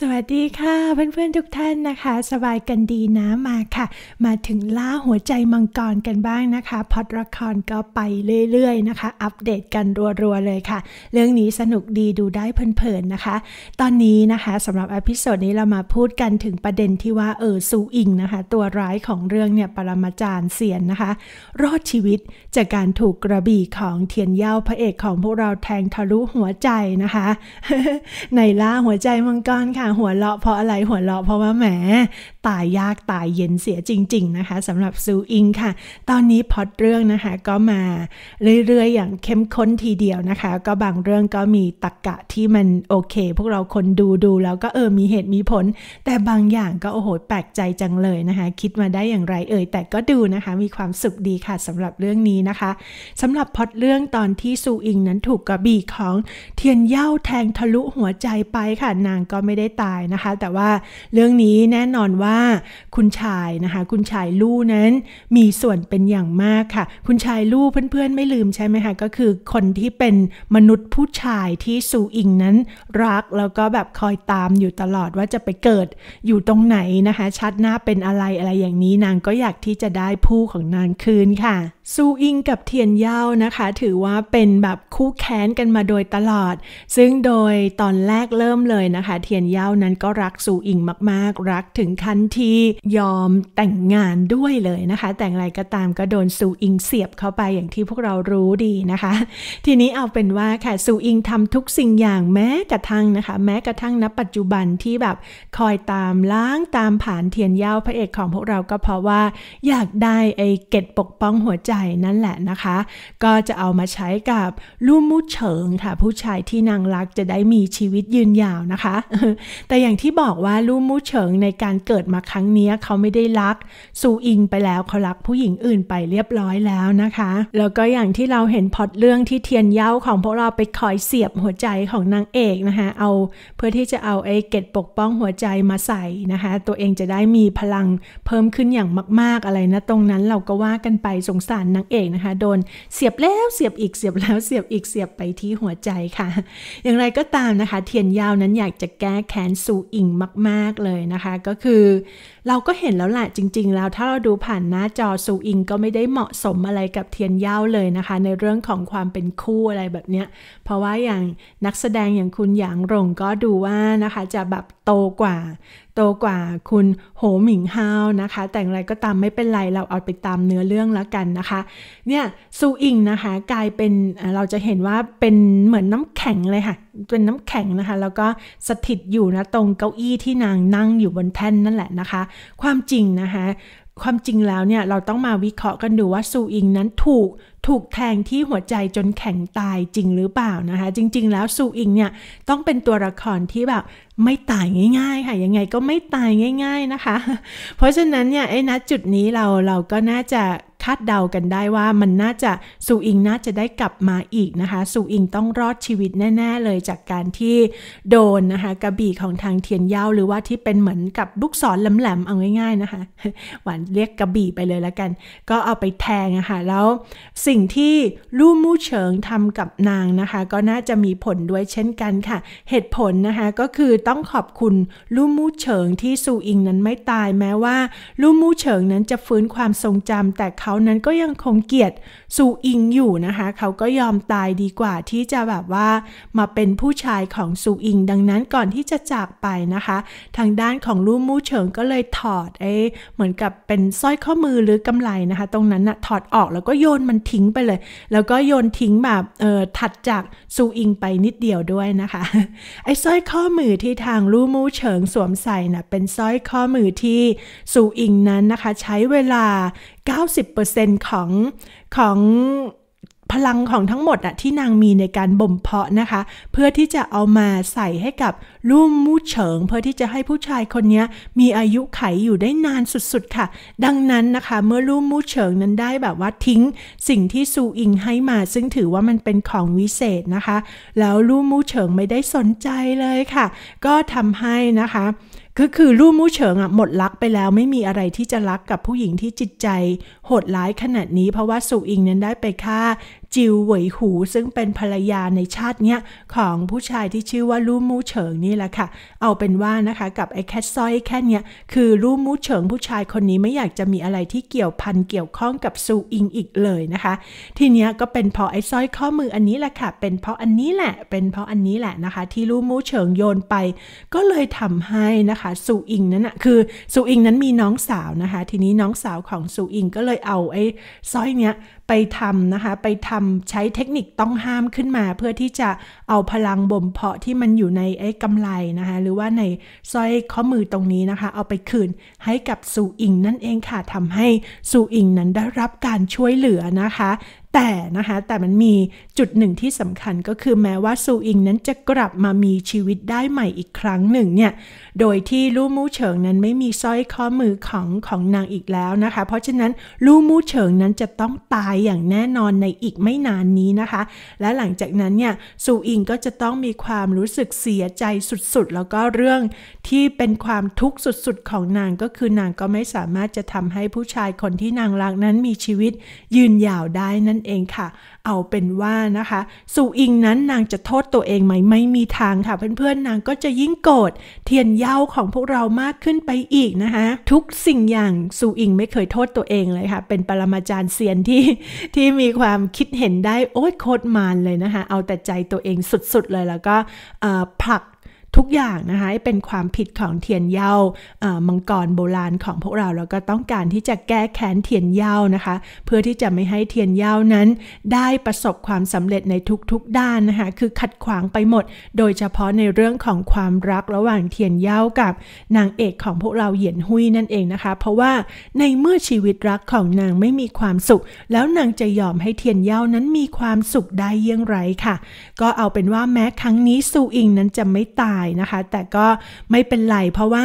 สวัสดีค่ะเพื่อนๆทุกท่านนะคะ สบายกันดีนะมาค่ะ มาถึงล่าหัวใจมังกรกันบ้างนะคะพอดละครก็ไปเรื่อยๆนะคะ อัปเดตกันรัวๆเลยค่ะ เรื่องนี้สนุกดีดูได้เพลินๆนะคะ ตอนนี้นะคะสำหรับอพิโซดนี้เรามาพูดกันถึงประเด็นที่ว่าเออซูอิงนะคะ ตัวร้ายของเรื่องเนี่ยปรมาจารย์เสียนนะคะ รอดชีวิตจากการถูกกระบี่ของเทียนเย่าพระเอกของพวกเราแทงทะลุหัวใจนะคะ ในล่าหัวใจมังกรค่ะหัวเราะเพราะอะไรหัวเราะเพราะว่าแหมตายยากตายเย็นเสียจริง ๆนะคะสำหรับซูอิงค่ะตอนนี้พอดเรื่องนะคะก็มาเรื่อยๆ อย่างเข้มข้นทีเดียวนะคะ ก็บางเรื่องก็มีตรกกะที่มันโอเค พวกเราคนดูดูแล้วก็เออมีเหตุมีผล แต่บางอย่างก็โอ้โหแปลกใจจังเลยนะคะ คิดมาได้อย่างไรเอ่ยแต่ก็ดูนะคะ มีความสุขดีค่ะสำหรับเรื่องนี้นะคะสำหรับพอดเรื่องตอนที่ซูอิงนั้นถูกกระบี่ของเทียนเย่าแทงทะลุหัวใจไปค่ะนางก็ไม่ได้ตายนะคะแต่ว่าเรื่องนี้แน่นอนว่าคุณชายนะคะคุณชายลู่นั้นมีส่วนเป็นอย่างมากค่ะ คุณชายลู่เพื่อนๆไม่ลืมใช่ไหมคะก็คือคนที่เป็นมนุษย์ผู้ชายที่ซูอิงนั้นรักแล้วก็แบบคอยตามอยู่ตลอดว่าจะไปเกิดอยู่ตรงไหนนะคะชัดหน้าเป็นอะไรอะไรอย่างนี้นางก็อยากที่จะได้ผู้ของนางคืนค่ะ ซูอิงกับเทียนเย่านะคะถือว่าเป็นแบบคู่แค้นกันมาโดยตลอด ซึ่งโดยตอนแรกเริ่มเลยนะคะเทียนเย่าานั้นก็รักซูอิงมากๆ รักถึงขั้นที่ยอมแต่งงานด้วยเลยนะคะ แต่งอะไรก็ตามก็โดนซูอิงเสียบเข้าไปอย่างที่พวกเรารู้ดีนะคะ ทีนี้เอาเป็นว่าค่ะซูอิงทำทุกสิ่งอย่างแม้กระทั่งนะคะ แม้กระทั่งณ ปัจจุบันที่แบบคอยตามล้างตามผ่านเทียนเย้าพระเอกของพวกเราก็เพราะว่า อยากได้ไอ้เกตปกป้องหัวใจนั่นแหละนะคะ ก็จะเอามาใช้กับลูกมู่เฉิงค่ะ ผู้ชายที่นางรักจะได้มีชีวิตยืนยาวนะคะแต่อย่างที่บอกว่าลู่มู่เฉิงในการเกิดมาครั้งนี้เขาไม่ได้รักซูอิงไปแล้วเขารักผู้หญิงอื่นไปเรียบร้อยแล้วนะคะแล้วก็อย่างที่เราเห็นพอดเรื่องที่เทียนเย้าของพวกเราไปคอยเสียบหัวใจของนางเอกนะคะเอาเพื่อที่จะเอาไอ้เกตปกป้องหัวใจมาใส่นะคะตัวเองจะได้มีพลังเพิ่มขึ้นอย่างมากๆอะไรนะตรงนั้นเราก็ว่ากันไปสงสารนางเอกนะคะ โดนเสียบแล้วเสียบอีกเสียบแล้วเสียบอีกเสียบไปที่หัวใจค่ะ อย่างไรก็ตามนะคะเทียนยาวนั้นอยากจะแก้แค้นนซูอิงมาก ๆ เลยนะคะ ก็คือเราก็เห็นแล้วแหละจริงๆ แล้วถ้าเราดูผ่านหน้าจอซูอิงก็ไม่ได้เหมาะสมอะไรกับเทียนเย่าเลยนะคะ ในเรื่องของความเป็นคู่อะไรแบบเนี้ย เพราะว่าอย่างนักแสดงอย่างคุณหยางรงก็ดูว่านะคะจะแบบโตกว่า โตกว่าคุณโหหมิงฮาวนะคะ แต่อะไรก็ตามไม่เป็นไรเราเอาไปตามเนื้อเรื่องแล้วกันนะคะ เนี่ยซูอิงนะคะกลายเป็นเราจะเห็นว่าเป็นเหมือนน้ำแข็งเลยค่ะ เป็นน้ำแข็งนะคะแล้วก็สถิตอยู่นะตรงเก้าอี้ที่นางนั่งอยู่บนแท่นนั่นแหละนะคะความจริงนะคะความจริงแล้วเนี่ยเราต้องมาวิเคราะห์กันดูว่าซูอิงนั้นถูกถูกแทงที่หัวใจจนแข็งตายจริงหรือเปล่านะคะ จริง ๆ แล้วซูอิงเนี่ยต้องเป็นตัวละครที่แบบ ไม่ตายง่าย ๆ ค่ะยังไงก็ไม่ตายง่ายๆนะคะ เพราะฉะนั้นเนี่ยไอ้นะจุดนี้เราเราก็น่าจะคาดเดากันได้ว่ามันน่าจะซูอิงน่าจะได้กลับมาอีกนะคะซูอิงต้องรอดชีวิตแน่ๆเลยจากการที่โดนนะคะกระบี่ของทางเทียนเย่าหรือว่าที่เป็นเหมือนกับลูกศรแหลมๆเอาง่ายๆนะคะหวานเรียกกระบี่ไปเลยละกันก็เอาไปแทงนะคะะแล้วสิ่งที่ลู่มู่เฉิงทำกับนางนะคะก็น่าจะมีผลด้วยเช่นกันค่ะเหตุผลนะคะก็คือต้องขอบคุณลู่มู่เฉิง ที่ซูอิงนั้นไม่ตายแม้ว่า ลู่มู่เฉิงนั้นจะฟื้นความทรงจำแต่เขานั้นก็ยังคงเกียดซูอิงอยู่นะคะ เขาก็ยอมตายดีกว่าที่จะแบบว่ามาเป็นผู้ชายของซูอิง ดังนั้นก่อนที่จะจากไปนะคะ ทางด้านของลู่มู่เฉิงก็เลยถอดไอเหมือนกับเป็นสร้อยข้อมือหรือกำไลนะคะตรงนั้นนะ่ะถอดออกแล้วก็โยนมันทิ้งไปเลยแล้วก็โยนทิ้งแบบเออถัดจากซูอิงไปนิดเดียวด้วยนะคะไอ้สร้อยข้อมือที่ทางลู่มู่เฉิงสวมใส่นะ่ะเป็นสร้อยข้อมือที่ซูอิงนั้นนะคะ ใช้เวลา90%ของของพลังของทั้งหมดอะที่นางมีในการบ่มเพาะนะคะ เพื่อที่จะเอามาใส่ให้กับลูกมูเฉิง เพื่อที่จะให้ผู้ชายคนนี้มีอายุไขอยู่ได้นานสุดๆ ค่ะ ดังนั้นนะคะเมื่อลูกมูเฉิงนั้นได้แบบว่าทิ้ง สิ่งที่ซูอิงให้มา ซึ่งถือว่ามันเป็นของวิเศษนะคะ แล้วลูกมูเฉิงไม่ได้สนใจเลยค่ะ ก็ทำให้นะคะก็คือลู่มู่เฉิงอ่ะหมดรักไปแล้วไม่มีอะไรที่จะรักกับผู้หญิงที่จิตใจ โหดร้ายขนาดนี้เพราะว่าสุอิงนั้นได้ไปฆ่าจิวเหวยหูซึ่งเป็นภรรยาในชาติเนี้ยของผู้ชายที่ชื่อว่าลู่มู่เฉิงนี่แหละค่ะ เอาเป็นว่านะคะ กับไอ้แคทซ้อยแค่เนี้ยคือลู่มู่เฉิงผู้ชายคนนี้ไม่อยากจะมีอะไรที่เกี่ยวพันเกี่ยวข้องกับซูอิงอีกเลยนะคะ ทีเนี้ยก็เป็นเพราะไอ้ซ้อยข้อมืออันนี้แหละค่ะ เป็นเพราะอันนี้แหละ เป็นเพราะอันนี้แหละนะคะ ที่ลู่มู่เฉิงโยนไป ก็เลยทำให้นะคะซูอิงนั้นอะคือซูอิงนั้นมีน้องสาวนะคะ ทีนี้น้องสาวของซูอิงก็เลยเอาไอ้ซ้อยเนี้ยไปทำนะคะ ไปทำใช้เทคนิคต้องห้ามขึ้นมา เพื่อที่จะเอาพลังบ่มเพาะที่มันอยู่ในไอ้กำไรนะคะ หรือว่าในสร้อยข้อมือตรงนี้นะคะ เอาไปคืนให้กับสูอิงนั่นเองค่ะทำให้สูอิงนั้นได้รับการช่วยเหลือนะคะแต่นะคะแต่มันมีจุดหนึ่งที่สำคัญก็คือแม้ว่าซูอิงนั้นจะกลับมามีชีวิตได้ใหม่อีกครั้งหนึ่งเนี่ยโดยที่ลู่มู่เฉิงนั้นไม่มีสร้อยข้อมือของของนางอีกแล้วนะคะเพราะฉะนั้นลู่มู่เฉิงนั้นจะต้องตายอย่างแน่นอนในอีกไม่นานนี้นะคะและหลังจากนั้นเนี่ยซูอิงก็จะต้องมีความรู้สึกเสียใจสุดๆแล้วก็เรื่องที่เป็นความทุกข์สุดๆของนางก็คือนางก็ไม่สามารถจะทำให้ผู้ชายคนที่นางรักนั้นมีชีวิตยืนยาวได้นั่นเองค่ะเอาเป็นว่านะคะสูอิงนั้นนางจะโทษตัวเองไหมไม่มีทางค่ะเพื่อนๆนางก็จะยิ่งโกรธเทียนเย้าของพวกเรามากขึ้นไปอีกนะคะทุกสิ่งอย่างสูอิงไม่เคยโทษตัวเองเลยค่ะเป็นปรมาจารย์เซียนที่ที่มีความคิดเห็นได้โอ๊ยโคตรมานเลยนะคะเอาแต่ใจตัวเองสุดๆเลยแล้วก็ผลักทุกอย่างนะคะเป็นความผิดของเทียนเย่ามังกรโบราณของพวกเราแล้วก็ต้องการที่จะแก้แค้นเทียนเยานะคะ เพื่อที่จะไม่ให้เทียนเยานั้น ได้ประสบความสำเร็จในทุกๆด้านนะคะ คือขัดขวางไปหมด โดยเฉพาะในเรื่องของความรักระหว่างเทียนเยากับนางเอกของพวกเราเหยียนหุยนั่นเองนะคะเพราะว่าในเมื่อชีวิตรักของนางไม่มีความสุข แล้วนางจะยอมให้เทียนเยานั้นมีความสุขได้เยี่ยงไรค่ะ ก็เอาเป็นว่าแม้ครั้งนี้ซูอิงนั้นจะไม่ตายนะคะแต่ก็ไม่เป็นไรเพราะว่า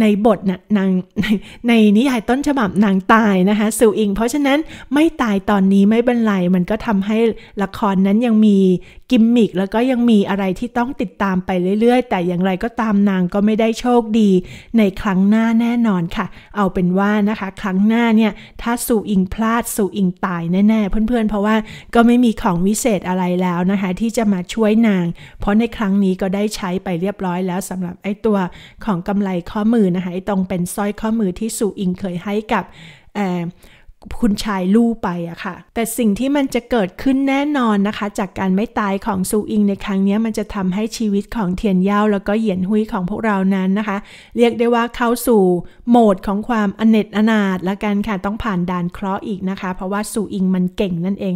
ในบทนะนางในในนิยายต้นฉบับนางตายนะคะซิวอิงเพราะฉะนั้นไม่ตายตอนนี้ไม่เป็นไร มันก็ทำให้ละครนั้นยังมีกิมมิคแล้วก็ยังมีอะไรที่ต้องติดตามไปเรื่อย ๆ แต่อย่างไรก็ตามนางก็ไม่ได้โชคดีในครั้งหน้าแน่นอนค่ะ เอาเป็นว่านะคะครั้งหน้าเนี่ยถ้าสูอิงพลาดสูอิงตายแน่ๆเพื่อนๆ เพราะว่าก็ไม่มีของวิเศษอะไรแล้วนะคะที่จะมาช่วยนาง เพราะในครั้งนี้ก็ได้ใช้ไปเรียบียบร้อยแล้วสำหรับไอ้ตัวของกำไรข้อมือนะคะไอ้ตรงเป็นสร้อยข้อมือที่สูอิงเคยให้กับคุณชายลู่ไปอะค่ะ แต่สิ่งที่มันจะเกิดขึ้นแน่นอนนะคะ จากการไม่ตายของซูอิงในครั้งนี้มันจะทำให้ชีวิตของเทียนเย่าแล้วก็เหยียนหุยของพวกเรานั้นนะคะ เรียกได้ว่าเข้าสู่โหมดของความอเนจอนาถละกันค่ะต้องผ่านด่านเคราะห์อีกนะคะ เพราะว่าซูอิงมันเก่งนั่นเอง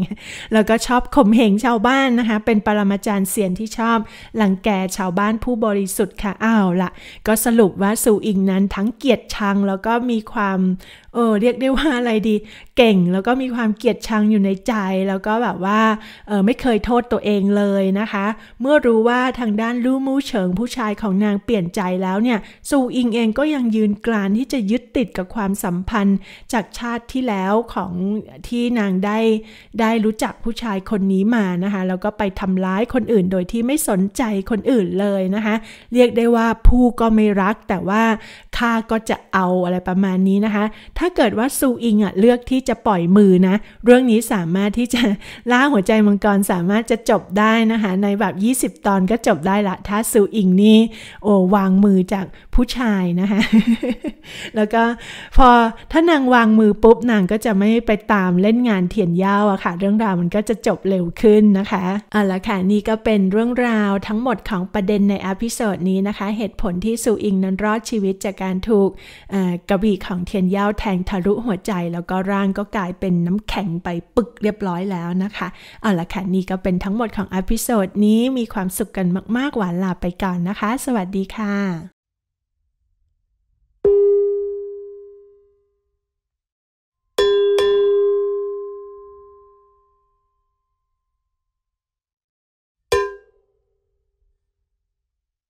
แล้วก็ชอบข่มเหงชาวบ้านนะคะ เป็นปรมาจารย์เสียนที่ชอบหลังแก่ชาวบ้านผู้บริสุทธิ์ค่ะอ้าวละก็สรุปว่าซูอิงนั้นทั้งเกียดชังแล้วก็มีความเออเรียกได้ว่าอะไรดีเก่งแล้วก็มีความเกลียดชังอยู่ในใจแล้วก็แบบว่าเออไม่เคยโทษตัวเองเลยนะคะเมื่อรู้ว่าทางด้านลู่มู่เฉิงผู้ชายของนางเปลี่ยนใจแล้วเนี่ยซูอิงเองก็ยังยืนกรานที่จะยึดติดกับความสัมพันธ์จากชาติที่แล้วของที่นางได้ได้รู้จักผู้ชายคนนี้มานะคะแล้วก็ไปทำร้ายคนอื่นโดยที่ไม่สนใจคนอื่นเลยนะคะ เรียกได้ว่าผู้ก็ไม่รักแต่ว่าข้าก็จะเอาอะไรประมาณนี้นะคะ ถ้าเกิดว่าซูอิงอ่ะเลือกที่จะปล่อยมือนะ เรื่องนี้สามารถที่จะล่าหัวใจมังกรสามารถจะจบได้นะคะ ในแบบ 20 ตอนก็จบได้ละ ถ้าซูอิงนี่โอ วางมือจากผู้ชายนะคะ แล้วก็พอถ้านางวางมือปุ๊บนางก็จะไม่ไปตามเล่นงานเถียนย่าอะค่ะ เรื่องราวมันก็จะจบเร็วขึ้นนะคะ เอาละค่ะนี่ก็เป็นเรื่องราวทั้งหมดของประเด็นในอพิโซดนี้นะคะ เหตุผลที่ซูอิงนั้นรอดชีวิต จากการถูกกระบี่ของเทียนย่าแทงทะลุหัวใจ แล้วก็ร่างก็กลายเป็นน้ำแข็งไปปึกเรียบร้อยแล้วนะคะ เอาละค่ะนี่ก็เป็นทั้งหมดของอพิโซดนี้ มีความสุขกันมากๆหวานลาไปก่อนนะคะ สวัสดีค่ะ